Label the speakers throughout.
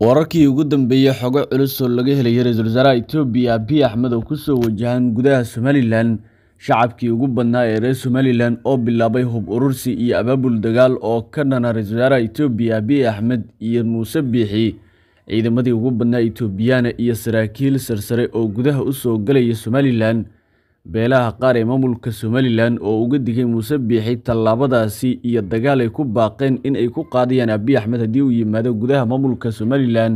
Speaker 1: wararkii ugu dambeeyey xogo culus oo laga helay ra-iisul wasaaraha etoobiya abiy axmed oo kusoo wajahan gudaha somalilan shacabkii ugu badnaa ee reer somalilan oo bilaabay hub urursi iyo abaabul dagaal oo ka dhana ra-iisul wasaaraha etoobiya abiy axmed iyo muuse biixi ciidamadii ugu badnaa etoobiyana iyo saraakiil sarsare oo gudaha usoo galaya somalilan beelaha qaar ee maamulka somalilan oo uga digay muuse biixi tallaabadaasi iyo dagaal ay ku baaqeen in ay ku qaadayaan abiy axmed haddii uu yimaado gudaha maamulka somalilan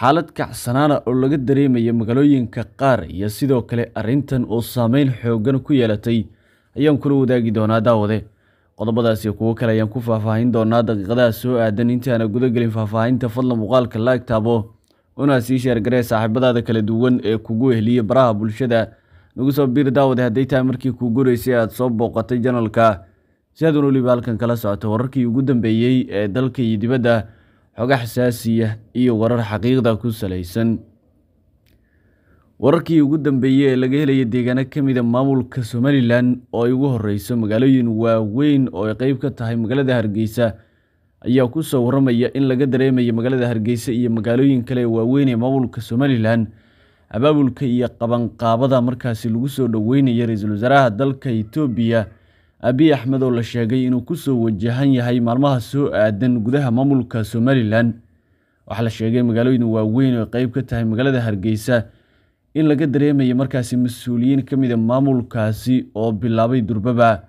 Speaker 1: xaalad kacsanaana ah oo laga dareemaya magaalooyinka qaar iyo sidoo kale arrintan oo saameyn xooggan ku yeelatay ayaan kula wadaagi doonaa daawade qodobadaasi kuwo kale ayaan ku faahfaahin doonaa daqiiqadaha soo aadan intaana gudagelin faahfaahinta fadla muuqaalka la agtaabo una sii sheergaree saaxiibadaada kala duwan ee kugu ehliya baraha bulshada nagu soo biir daawade hadday tahay markii kuu guraysay aad soo booqatay janalka si aadan weliba halkan kala socoto wararkii ugu dambeeyey ee dalka iyo dibadda xoga xasaasiya iyo warar xaqiiqda ku salaysan wararkii ugu dambeeyey ee laga helaya deegaano ka mid a ah maamulka somalilan oo ay ugu horeyso magaalooyin waaweyn oo ay qeyb ka tahay magaalada hargeysa ayaa ku soo waramaya in laga dareemayo magaalada hargeysa iyo magaalooyin kale ee waaweyn ee maamulka somalilan abaabulka iyo qabanqaabada markaasi lagu soo dhoweynaya ra-iisul wasaaraha dalka itoobiya abiy axmed oo la sheegay inuu kusoo wajahan yahay maalmaha soo aadan gudaha maamulka somalilan waxaa la sheegay magaalooyin waaweyn oo qeyb ka tahay magaalada hargeysa in laga dareemayo markaasi mas-uuliyiin ka mid a ah maamulkaasi oo bilaabay durbaba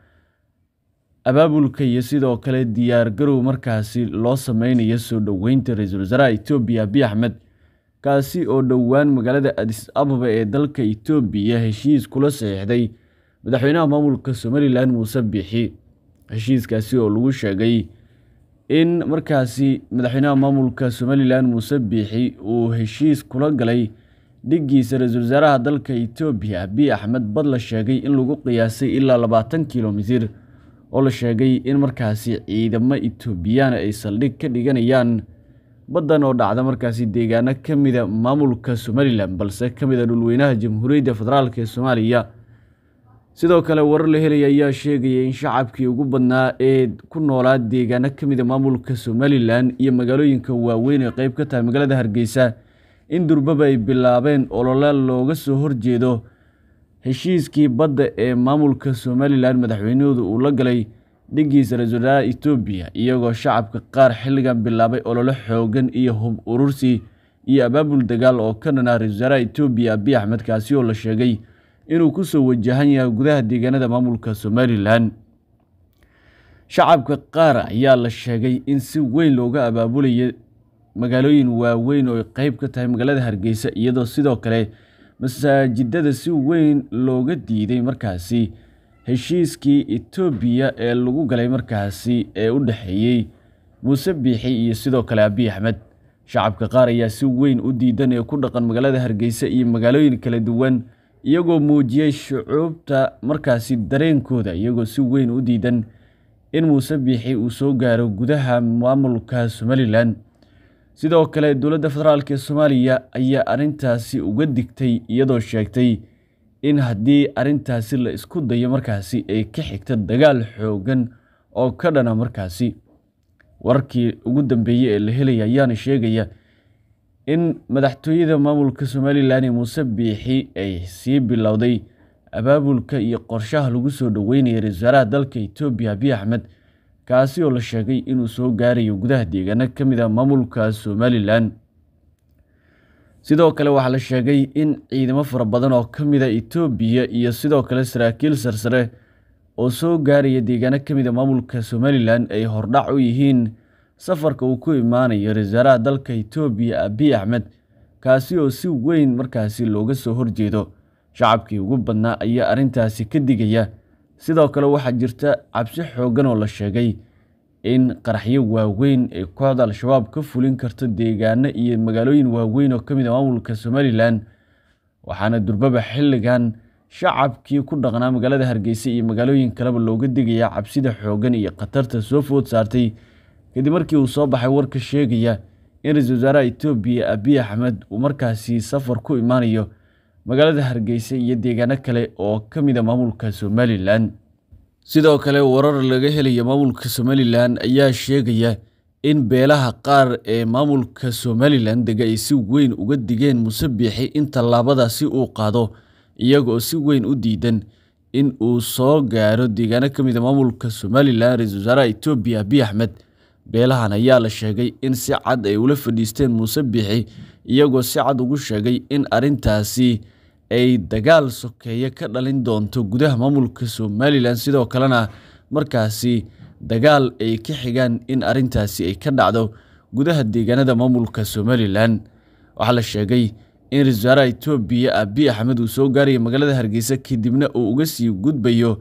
Speaker 1: abaabulka iyo sidoo kale diyaargarow markaasi loo sameynayo soo dhoweynta ra-iisul wasaaraha etoobiya abiy axmed kaasi oo dhowaan magaalada adis ababa ee dalka itoobiya heshiis kula saxiixday madaxweynaha maamulka somalilan muuse biixi heshiiskaasi oo lagu sheegay in markaasi madaxweynaha maamulka somalilan muuse biixi uu heshiis kula galay dhiggiisa ra-iisul wasaaraha dalka itoobiya abiy axmed badla sheegay in lagu qiyaasay ilaa labaatan kilomitir oo la sheegay in markaasi ciidamo itoobiyaan ay saldhig ka dhiganayaan baddan oo dhacda markaasi deegaano ka mida maamulka somalilan balse ka mida dhulweynaha jamhuuriyadda federaalk ee soomaaliya sidoo kale warar la helaya ayaa sheegaya in shacabkii ugu badnaa ee ku noolaa deegaano ka mida maamulka somalilan iyo magaalooyinka waaweyn ee qayb ka tahay magaalada hargeysa in durbaba ay bilaabeen olola looga soo horjeedo heshiiskii badda ee maamulka somalilan madaxweynahooda uu la galay dhiggiisa ra-iisul wasaaraha Itoobiya iyagoo shacabka qaar xilligan bilaabay olole xoogan iyo hub urursi iyo abaabul dagaal oo ka dhanaa ra-iisul wasaaraha Itoobiya Abiy axmed kaasi oo la sheegay inuu ku soo wajahan yahay gudaha deegaanada maamulka somalilan shacabka qaar ayaa la sheegay in si weyn looga abaabulaya magaalooyin waaweyn oo qeyb ka tahay magaalada Hargeysa iyadoo sidoo kale masaajidada si weyn looga diiday markaasi heshiiskii Itoobiya ee lagu galay markaasi ee u dhexeeyey Muuse Biixi iyo sidoo kale Abiy Axmed shacabka qaar ayaa si weyn u diidan ee ku dhaqan magaalada Hargeysa iyo magaalooyin kala duwan iyagoo muujiyey shucuubta markaasi dareenkooda iyagoo si weyn u diidan in Muuse Biixi uu soo gaaro gudaha maamulka somalilan sidoo kale dowladda federaalk ee Soomaaliya ayaa arrintaasi uga digtay iyadoo sheegtay in haddii arrintaasi la isku dayo markaasi ay ka xigto dagaal xoogan oo ka dhana markaasi wararkii ugu dambeeyey ee la helaya ayaana sheegaya in madaxtooyada maamulka somalilan ee muuse biixi ay sii bilowday abaabulka iyo qorshaha lagu soo dhoweynaya ra-iisul wasaaraha dalka etoobiya abiy axmed kaasi oo la sheegay inuu soo gaarayo gudaha deegaano ka mid a ah maamulka somalilan sidoo kale waxaa la sheegay in ciidamo fara badan oo ka mid a ah itoobiya iyo sidoo kale saraakiil sarsare oo soo gaaraya deegaano ka mid a ah maamulka somalilan ay hordhac u yihiin safarka uu ku imaanayo ra dalka itoobiya abiy axmed kaasi oo si weyn markaasi looga soo horjeedo shacabkii ugu badnaa ayaa arrintaasi ka digaya sidoo kale waxaa jirta cabsi xoogan oo la sheegay in qaraxyo waaweyn ay kooxda al-shabaab ka fulin karto deegaano iyo magaalooyin waaweyn oo ka mid a ah maamulka somalilan waxaana durbaba xilligan shacabkii ku dhaqnaa magaalada hargeysa iyo magaalooyin kaleba looga digayaa cabsida xoogan iyo khatarta soo food saartay kadib markii uu soo baxay warka sheegaya in ra-iisul wasaaraha etoobiya abiy axmed uu markaasi safar ku imaanayo magaalada hargeysa iyo deegaano kale oo ka mid a ah maamulka somalilan sidoo kale warar laga helaya maamulka somalilan ayaa sheegaya in beelaha qaar ee maamulka somalilan dega ay si weyn uga digeen musabixi in tallaabadaasi uu qaado iyagoo si weyn u diidan in uu soo gaaro deegaano ka mid a ah maamulka somalilan ra-iisul wasaaraha etoobiya abiy axmed beelahan ayaa la sheegay in si cad ay ula fadhiisteen musabixi iyagoo si cad ugu sheegay in arrintaasi ay dagaal sokeeye ka dhalin doonto gudaha maamulka somalilan sidoo kalena markaasi dagaal ay ka xigaan in arintaasi ay ka dhacdo gudaha deegaanada maamulka somalilan waxaa la sheegay in ra-isul wasaaraha etoobiya abiy axmed uu soo gaaraya magaalada hargeysa kadibna uu uga sii gudbayo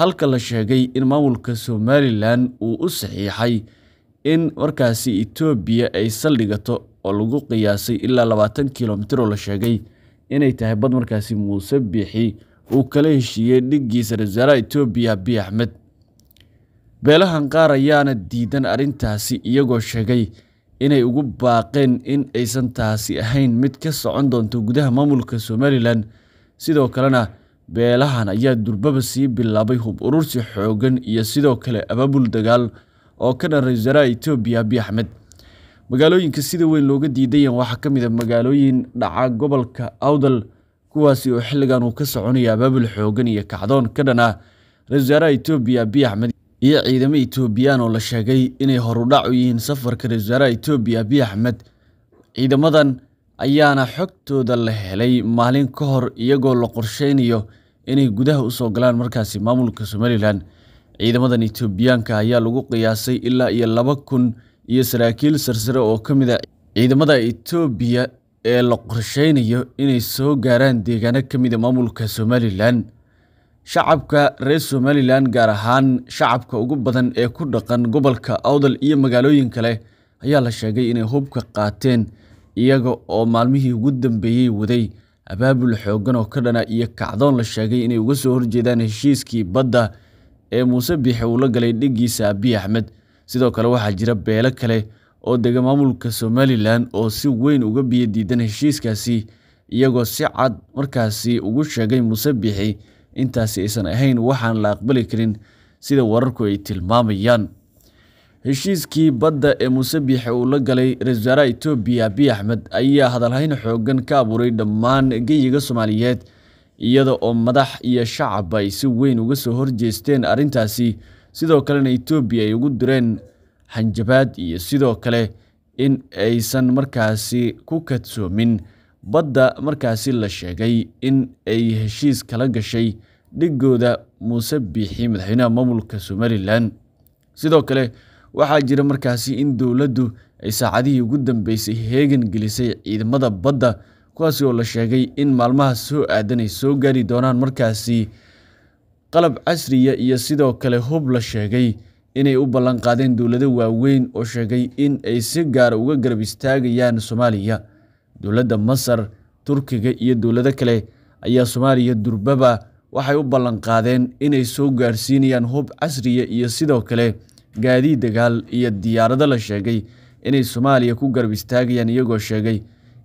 Speaker 1: halka la sheegay in maamulka somalilan uu u saxiixay in markaasi etoobiya ay saldhigato oo lagu qiyaasay ilaa labaatan kilomitir oo la sheegay inay tahay bad markaasi muuse biixi uu kala heshiiyey dhiggiisa ra-isul wasaaraha etoobiya biy axmed beelahan qaar ayaana diidan arrintaasi iyagoo sheegay inay ugu baaqeen in aysan taasi ahayn mid ka socon doonto gudaha maamulka somalilan sidoo kalena beelahan ayaa durbaba sii bilaabay hub urursi xoogan iyo sidoo kale abaabul dagaal oo ka dhan ra-isul etoobiya abiy axmed magaalooyinka sida weyn looga diidayan waxaa ka mid a ah magaalooyin dhaca gobolka awdal kuwaasi oo xilligan uu ka soconaya abaabul xoogan iyo kacdoon ka dhan ah ra-isul wasaaraha etoobiya abiy axmed iyo ciidamo etoobiyaan oo la sheegay inay horudhac u yihiin safarka ra-isul wasaaraha etoobiya abiy axmed ciidamadan ayaana xogtooda la helay maalin ka hor iyagoo la qorsheynayo inay gudaha usoo galaan markaasi maamulka somalilan ciidamadan etoobiyaanka ayaa lagu qiyaasay ilaa iyo laba kun iyo saraakiil sarsare oo ka mid a ah ciidamada etoobiya ee la qorsheynayo inay soo gaaraan deegaano ka mid a ah maamulka somalilan shacabka reer somalilan gaar ahaan shacabka ugu badan ee ku dhaqan gobolka awdal iyo magaalooyin kale ayaa la sheegay inay hubka qaateen iyaga oo maalmihii ugu dambeeyey waday abaabul xooggan oo ka dhana iyo kacdoon la sheegay inay uga soo horjeedaan heshiiskii badda ee muuse biixe uu la galay dhiggiisa abiy axmed sidoo kale waxaa jira beelo kale oo dega maamulka somalilan oo si weyn uga biyo diidan heshiiskaasi iyagoo si cad markaasi ugu sheegay muse bixi intaasi aysan ahayn waxaan la aqbali karin sida wararku ay tilmaamayaan heshiiskii badda ee muse biixi uu la galay ra-isul wasaaraha etoobiya abiy axmed ayaa hadalhayn xooggan ka abuuray dhammaan geyiga soomaaliyeed iyada oo madax iyo shacabba ay si weyn uga soo horjeesteen arrintaasi sidoo kalena etoobiya ay ugu direen hanjabaad iyo sidoo kale in aysan markaasi ku kadsoomin badda markaasi la sheegay in ay heshiis kala gashay dhiggooda muuse biixi madaxweynaha maamulka somalilan sidoo kale waxaa jira markaasi in dowladdu ay saacadihii ugu dambeysay heegan gelisay ciidamada badda kuwaasi oo la sheegay in maalmaha soo aadan ay soo gaari doonaan markaasi qalab casriya iyo sidoo kale hub la sheegay inay u ballanqaadeen dowlado waaweyn oo sheegay in ay si gaara ah uga garab istaagayaan soomaaliya dowladda masar turkiga iyo dowlado kale ayaa soomaaliya durbaba waxay u ballanqaadeen inay soo gaarsiinayaan hub casriya iyo sidoo kale gaadiid dagaal iyo diyaarado la sheegay inay soomaaliya ku garab istaagayaan iyagoo sheegay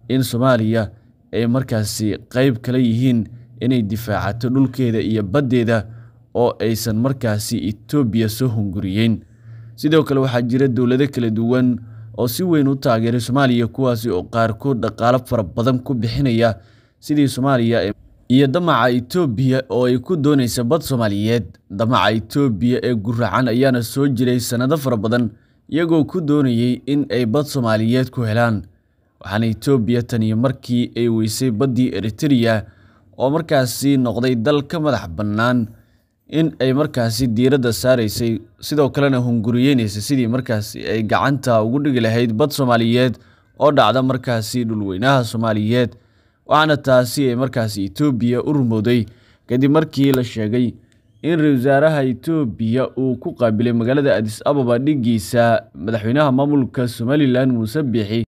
Speaker 1: in soomaaliya ay markaasi qayb kale yihiin inay difaacato dhulkeeda iyo baddeeda oo aysan markaasi itoobiya soo hunguriyeyn sidoo kale waxaa jira dowlado kala duwan oo si weyn u taageeray soomaaliya kuwaasi oo qaarkood dhaqaalo fara badan ku bixinaya sidii soomaaliya iyo damaca itoobiya oo ay ku doonaysa bad soomaaliyeed damaca itoobiya ee guracan ayaana soo jiray sannado fara badan iyagoo ku doonayey in ay bad soomaaliyeed ku helaan waxaana etoobiya taniyo markii ay weysay baddii eritereya oo markaasi noqday dal ka madax bannaan in ay markaasi diiradda saaraysay sidoo kalena hunguriyeynaysa sidii markaasi ay gacanta ugu dhigi lahayd bad soomaaliyeed oo dhacda markaasi dhulweynaha soomaaliyeed waxaana taasi ay markaasi etoobiya u rumowday kadib markii la sheegay in ra-isul wasaaraha etoobiya uu ku qaabilay magaalada adis ababa dhiggiisa madaxweynaha maamulka somalilan muuse biixi